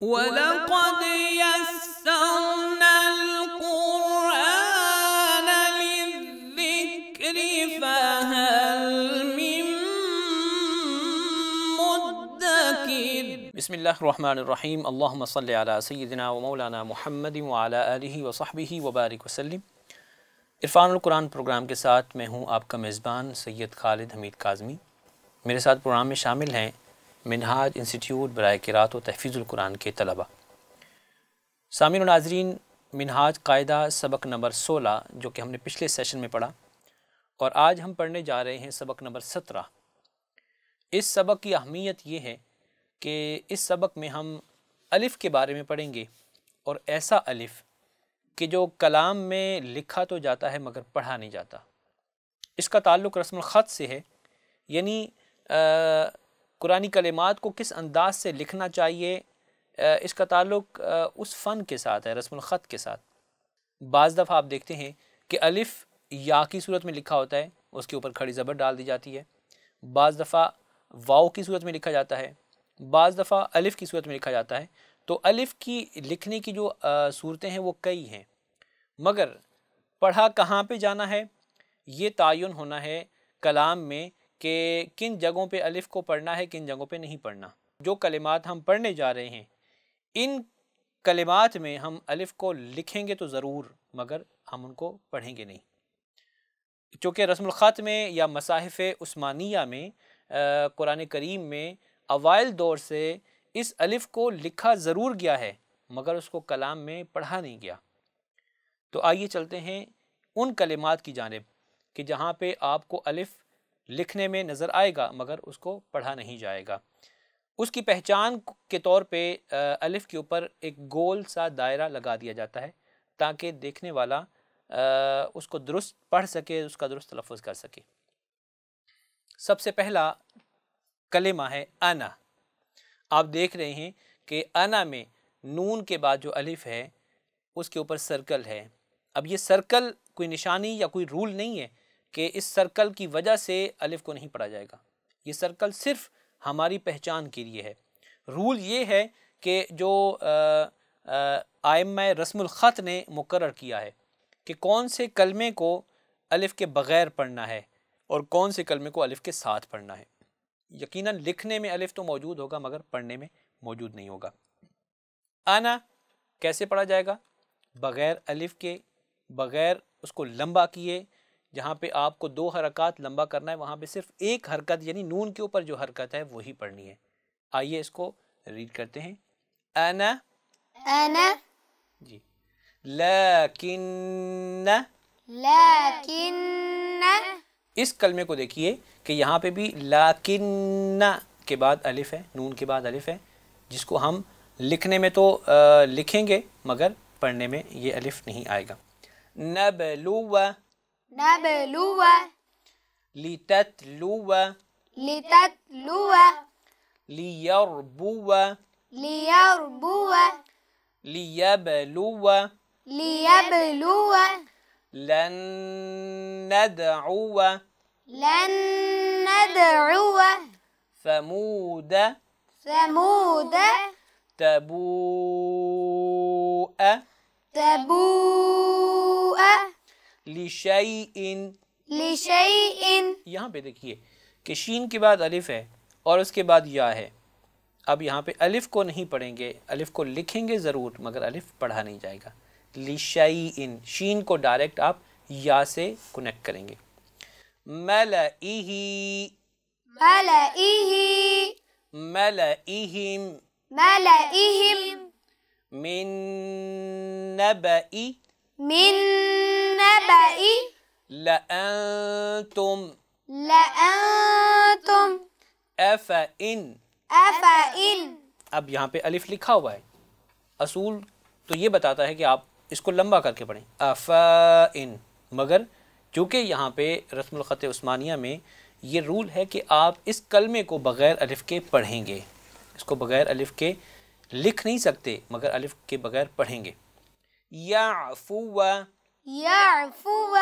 ولقد يسرنا القرآن للذكر فهل من مدكر بسم الله الرحمن الرحيم اللهم صل على سيدنا ومولانا محمد وعلى آله وصحبه وبارك वसल्लम इरफान कुरान प्रोग्राम के साथ मैं हूं आपका मेज़बान सैयद खालिद हमीद काज़मी मेरे साथ प्रोग्राम में शामिल हैं मिनहाज इंस्टीट्यूट बरए किरात व तहफ़ीज़ुल्कुरान के तलबा सामिन नाजरीन मिनहाज कायदा सबक नंबर सोलह जो कि हमने पिछले सेशन में पढ़ा और आज हम पढ़ने जा रहे हैं सबक नंबर सत्रह इस सबक की अहमियत ये है कि इस सबक में हम अलिफ़ के बारे में पढ़ेंगे और ऐसा अलिफ़ कि जो कलाम में लिखा तो जाता है मगर पढ़ा नहीं जाता इसका ताल्लुक़ रस्म ख़त से है यानी कुरानी कलिमात को किस अंदाज से लिखना चाहिए इसका ताल्लुक उस फ़न के साथ है रस्म ख़त के साथ बाज़ दफ़ा आप देखते हैं कि अलिफ़ या की सूरत में लिखा होता है उसके ऊपर खड़ी ज़बर डाल दी जाती है बाज़ दफ़ा वाओ की सूरत में लिखा जाता है बाज़ दफ़ा अलिफ़ की सूरत में लिखा जाता है तो अलिफ़ की लिखने की जो सूरतें हैं वो कई हैं मगर पढ़ा कहाँ पर जाना है ये तयन होना है कलाम में कि किन जगहों पे अलिफ़ को पढ़ना है किन जगहों पे नहीं पढ़ना जो कलिमात हम पढ़ने जा रहे हैं इन कलिमात में हम अलिफ़ को लिखेंगे तो ज़रूर मगर हम उनको पढ़ेंगे नहीं चूँकि रस्मखात में या मसाहफ़ उस्मानिया में कुरान करीम में अवाइल दौर से इस अलिफ़ को लिखा ज़रूर गया है मगर उसको कलाम में पढ़ा नहीं गया तो आइए चलते हैं उन कलिमात की जानब कि जहाँ पे आपको अलिफ़ लिखने में नज़र आएगा मगर उसको पढ़ा नहीं जाएगा उसकी पहचान के तौर पे अलिफ़ के ऊपर एक गोल सा दायरा लगा दिया जाता है ताकि देखने वाला आ, उसको दुरुस्त पढ़ सके उसका दुरुस्त तलफ़ कर सके सबसे पहला कलेमा है अना आप देख रहे हैं कि अना में नून के बाद जो अलिफ़ है उसके ऊपर सर्कल है अब ये सर्कल कोई निशानी या कोई रूल नहीं है कि इस सर्कल की वजह से अलिफ को नहीं पढ़ा जाएगा ये सर्कल सिर्फ हमारी पहचान के लिए है रूल ये है कि जो आयम रस्मख़त ने मुकर किया है कि कौन से कलमे को अलिफ के बग़ैर पढ़ना है और कौन से कलमे को अलिफ के साथ पढ़ना है यकीनन लिखने में अलिफ तो मौजूद होगा मगर पढ़ने में मौजूद नहीं होगा आना कैसे पढ़ा जाएगा बग़ैर अलिफ के बग़ैर उसको लंबा किए जहाँ पे आपको दो हरकत लंबा करना है वहाँ पे सिर्फ एक हरकत यानी नून के ऊपर जो हरकत है वही पढ़नी है आइए इसको रीड करते हैं अना अना जी लकिन लकिन इस कलमे को देखिए कि यहाँ पे भी लाकिन के बाद अलिफ है नून के बाद अलिफ है जिसको हम लिखने में तो आ, लिखेंगे मगर पढ़ने में ये अलिफ नहीं आएगा नबलुवा نبلو لتتلو لتتلو ليربو ليربو ليبلو ليبلو لن ندعو لن ندعو ثمود ثمود تبوء تبوء इन इन यहाँ पे देखिए कि शीन के बाद अलिफ है और उसके बाद या है अब यहाँ पे अलिफ को नहीं पढ़ेंगे अलिफ को लिखेंगे ज़रूर मगर अलिफ पढ़ा नहीं जाएगा लिशाई इन शीन को डायरेक्ट आप या से कनेक्ट करेंगे मल इही मल इहिम मल इहिम मिन नबई من نبأ لأنتم لأنتم أفإن أفإن अब यहाँ पे अलिफ लिखा हुआ है असूल तो ये बताता है कि आप इसको लंबा करके पढ़ें अफ़ाइन मगर चूँकि यहाँ पे रस्म ख़त उस्मानिया में ये रूल है कि आप इस कलमे को बग़ैर अलिफ के पढ़ेंगे इसको बग़ैर अलिफ के लिख नहीं सकते मगर अलिफ के बग़ैर पढ़ेंगे يعفو يعفو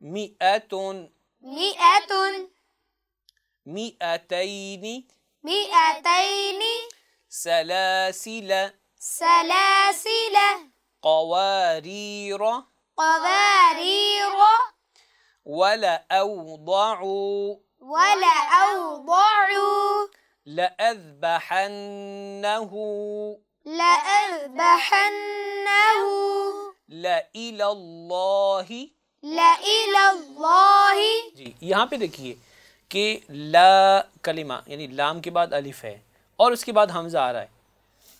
مئة مئة مئتين مئتين سلاسل سلاسل قوارير قوارير ولا أوضع لأذبحنه जी यहाँ पे देखिए कि ला कलिमा यानी लाम के बाद अलिफ है और उसके बाद हमज़ा आ रहा है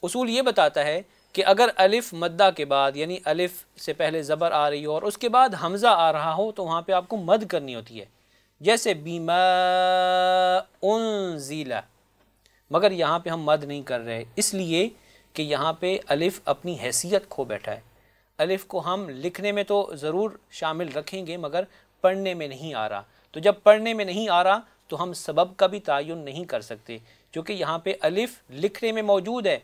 उसूल ये बताता है कि अगर अलिफ़ मद्दा के बाद यानी अलिफ़ से पहले ज़बर आ रही हो और उसके बाद हमज़ा आ रहा हो तो वहाँ पे आपको मद करनी होती है जैसे बीमा उन ज़ीला मगर यहाँ पे हम मद नहीं कर रहे इसलिए कि यहाँ पे अलिफ़ अपनी हैसियत खो बैठा है अलिफ़ को हम लिखने में तो ज़रूर शामिल रखेंगे मगर पढ़ने में नहीं आ रहा तो जब पढ़ने में नहीं आ रहा तो हम सबब का भी तयन नहीं कर सकते क्योंकि यहाँ पे अलिफ़ लिखने में मौजूद है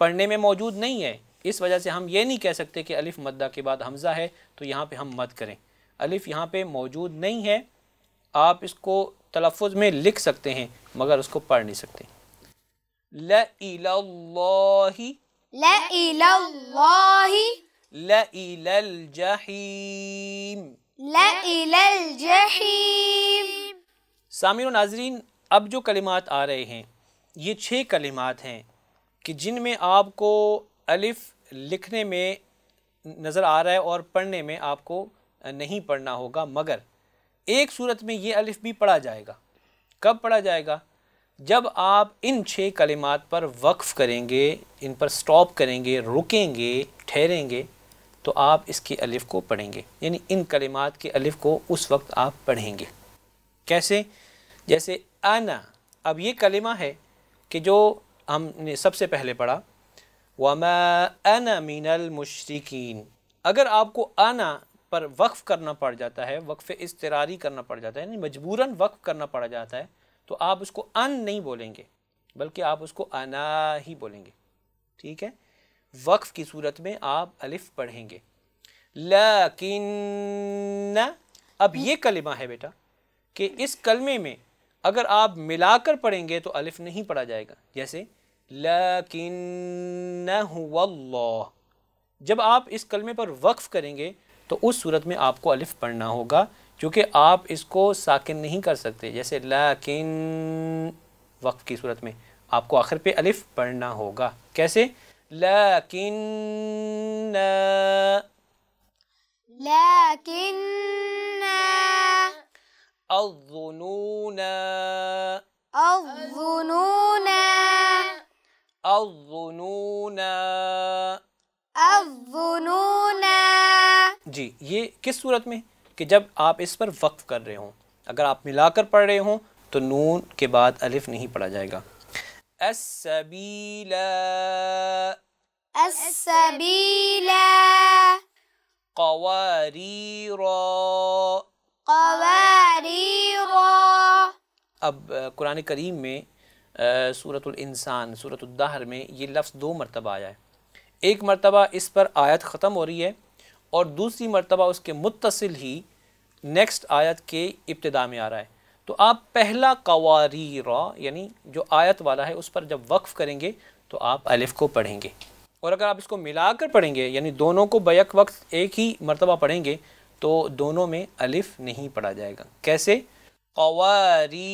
पढ़ने में मौजूद नहीं है इस वजह से हम ये नहीं कह सकते कि अलिफ़ मद्दा के बाद हमज़ा है तो यहाँ पर हम मत करें अलिफ़ यहाँ पर मौजूद नहीं है आप इसको तलफ़ में लिख सकते हैं मगर उसको पढ़ नहीं सकते सामिर नाजरीन अब जो कलिमात आ रहे हैं ये छः कलिमात हैं कि जिन में आपको अलिफ़ लिखने में नज़र आ रहा है और पढ़ने में आपको नहीं पढ़ना होगा मगर एक सूरत में ये अलिफ़ भी पढ़ा जाएगा कब पढ़ा जाएगा जब आप इन छः कलिमात पर वक्फ़ करेंगे इन पर स्टॉप करेंगे रुकेंगे ठहरेंगे तो आप इसके अलिफ़ को पढ़ेंगे यानी इन कलिमात के अलिफ़ को उस वक्त आप पढ़ेंगे कैसे जैसे आना अब ये कलिमा है कि जो हमने सबसे पहले पढ़ा वमा अना मीनल मुशरकिन अगर आपको आना पर वक्फ़ करना पड़ जाता है वक्फ़ इस करना पड़ जाता है यानी मजबूरन वक्फ़ करना पड़ जाता है तो आप उसको अन नहीं बोलेंगे बल्कि आप उसको अना ही बोलेंगे ठीक है वक्फ़ की सूरत में आप अलिफ पढ़ेंगे लकिन अब ये कलिमा है बेटा कि इस कलमे में अगर आप मिलाकर पढ़ेंगे तो अलिफ नहीं पढ़ा जाएगा जैसे लकिन जब आप इस कलमे पर वक्फ़ करेंगे तो उस सूरत में आपको अलिफ पढ़ना होगा चूँकि आप इसको साकिन नहीं कर सकते जैसे लाकिन वक्त की सूरत में आपको आखिर पे अलिफ पढ़ना होगा कैसे लाकिन लाकिन الظنون जी ये किस सूरत में कि जब आप इस पर वक्फ कर रहे हों अगर आप मिलाकर पढ़ रहे हों तो नून के बाद अलिफ नहीं पढ़ा जाएगा अब कुरान करीम में सूरतुल इंसान सूरतुद्दाहर में ये लफ्ज़ दो मरतबा आया है एक मरतबा इस पर आयत ख़त्म हो रही है और दूसरी मरतबा उसके मुतसिल ही नेक्स्ट आयत के इब्तदा में आ रहा है तो आप पहला रॉ यानी जो आयत वाला है उस पर जब वक्फ़ करेंगे तो आप अलिफ को पढ़ेंगे और अगर आप इसको मिलाकर पढ़ेंगे यानी दोनों को बैक वक्त एक ही मरतबा पढ़ेंगे तो दोनों में अलिफ नहीं पढ़ा जाएगा कैसे कवारी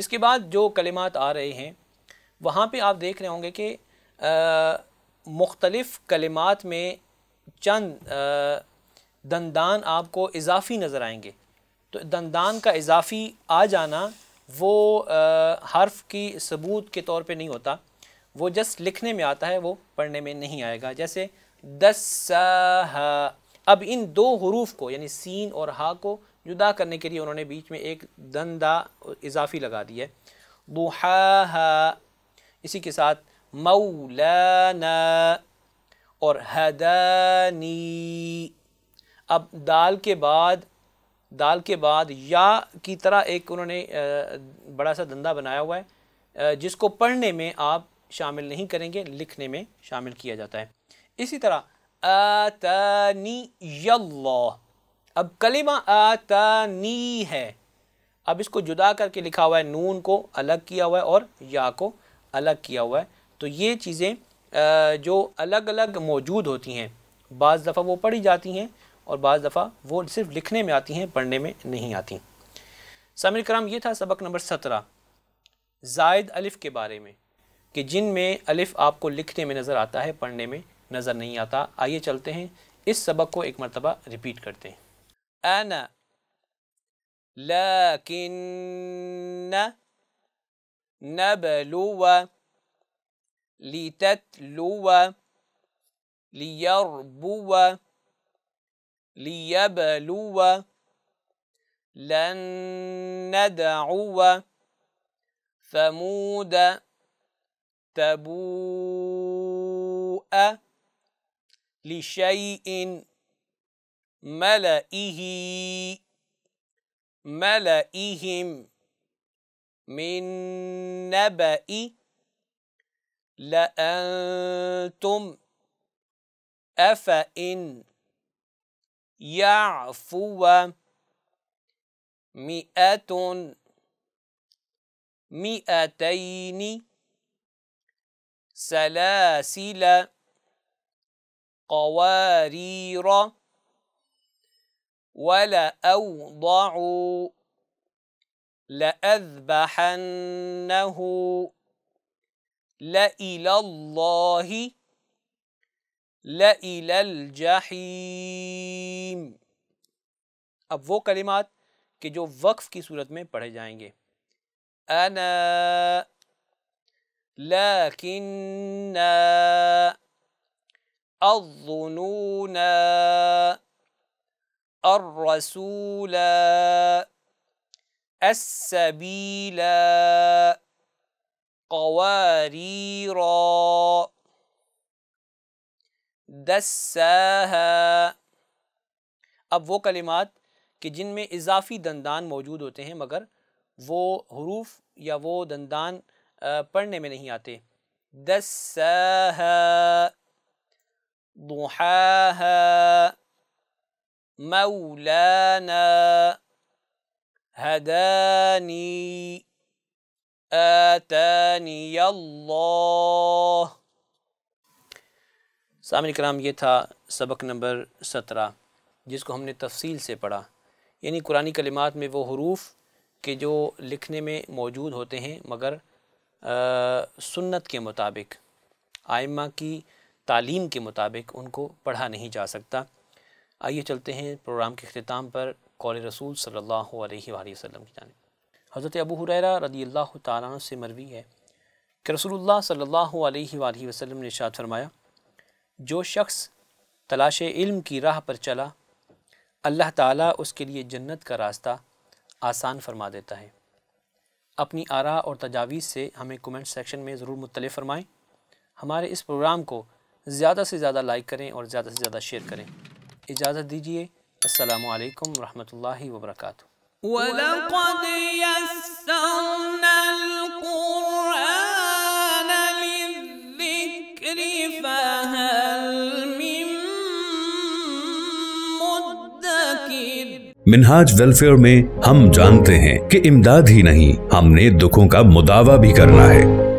इसके बाद जो कलिमात आ रहे हैं वहाँ पे आप देख रहे होंगे कि मुख्तलफ़ कलिमात में चंद दंदान आपको इजाफ़ी नज़र आएंगे तो दंदान का इजाफ़ी आ जाना वो आ, हर्फ की सबूत के तौर पे नहीं होता वो जस्ट लिखने में आता है वो पढ़ने में नहीं आएगा जैसे दस अब इन दो हरूफ को यानी सीन और हा को जुदा करने के लिए उन्होंने बीच में एक दंदा इजाफी लगा दी है दुहा इसी के साथ मऊला और हदनी अब दाल के बाद दाल के बाद या की तरह एक उन्होंने बड़ा सा धंधा बनाया हुआ है जिसको पढ़ने में आप शामिल नहीं करेंगे लिखने में शामिल किया जाता है इसी तरह अतनी यल्लाह अब कलिमा नी है अब इसको जुदा करके लिखा हुआ है नून को अलग किया हुआ है और या को अलग किया हुआ है तो ये चीज़ें जो अलग अलग मौजूद होती हैं बज़ दफ़ा वो पढ़ी जाती हैं और बज़ दफ़ा वो सिर्फ लिखने में आती हैं पढ़ने में नहीं आती समीर कराम ये था सबक नंबर सत्रह जायद अलिफ़ के बारे में कि जिन में अलिफ़ आपको लिखने में नज़र आता है पढ़ने में नज़र नहीं आता आइए चलते हैं इस सबक को एक मरतबा रिपीट करते हैं أنا لكن نبلو لتتلو ليربو ليبلو لن ندعو ثمود تبوء لشيء ملئه ملئهم من نبأ لأنتم أفإن يعفو مئة مئتين سلاسل قوارير ولأوضعوا لأذبحنه لإلى الله لإلى الجحيم اب وہ کلمات کہ جو وقف کی صورت میں پڑھے جائیں گے انا لكن الظنون الرسول السبيل قوارير دساها अब वो कलिमात कि जिनमें इजाफी दंदान मौजूद होते हैं मगर वो हरूफ या वो दंदान पढ़ने में नहीं आते दस दुहा مولانا هداني آتاني الله सामिन कराम ये था सबक नंबर सत्रह जिसको हमने तफसील से पढ़ा यानी कुरानी कलिमात में वो हरूफ के जो लिखने में मौजूद होते हैं मगर आ, सुन्नत के मुताबिक आयमा की तालीम के मुताबिक उनको पढ़ा नहीं जा सकता आइए चलते हैं प्रोग्राम के अख्ताम पर कौल रसूल सल्ला वसम की जानब हज़रत अबू हुररा रदी अल्लाह तु से मरवी है कि रसूल सल्ला वसलम ने शाद फरमाया जो शख्स तलाश इल्म की राह पर चला अल्लाह ताला उसके लिए जन्नत का रास्ता आसान फरमा देता है अपनी आरा और तजावीज़ से हमें कमेंट सेक्शन में ज़रूर मुतल फरमाएँ हमारे इस प्रोग्राम को ज़्यादा से ज़्यादा लाइक करें और ज़्यादा से ज़्यादा शेयर करें इजाज़त दीजिए असलकम वरहमल वबरक ولقد मिनहाज वेलफेयर में हम जानते हैं कि इमदाद ही नहीं हमने दुखों का मुदावा भी करना है